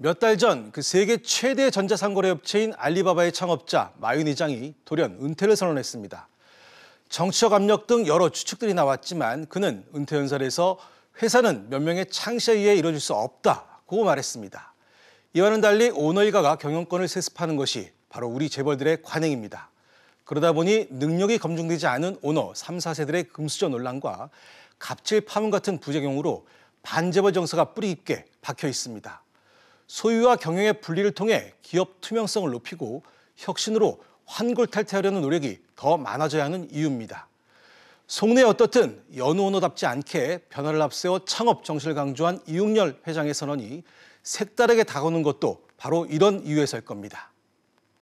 몇 달 전 그 세계 최대 전자상거래 업체인 알리바바의 창업자 마윈 의장이 돌연 은퇴를 선언했습니다. 정치적 압력 등 여러 추측들이 나왔지만 그는 은퇴 연설에서 회사는 몇 명의 창시에 의해 이뤄질 수 없다고 말했습니다. 이와는 달리 오너 일가가 경영권을 세습하는 것이 바로 우리 재벌들의 관행입니다. 그러다 보니 능력이 검증되지 않은 오너 3, 4세들의 금수저 논란과 갑질 파문 같은 부작용으로 반재벌 정서가 뿌리 깊게 박혀 있습니다. 소유와 경영의 분리를 통해 기업 투명성을 높이고 혁신으로 환골탈태하려는 노력이 더 많아져야 하는 이유입니다. 속내 어떻든 연우 언어답지 않게 변화를 앞세워 창업 정신을 강조한 이웅열 회장의 선언이 색다르게 다가오는 것도 바로 이런 이유에서일 겁니다.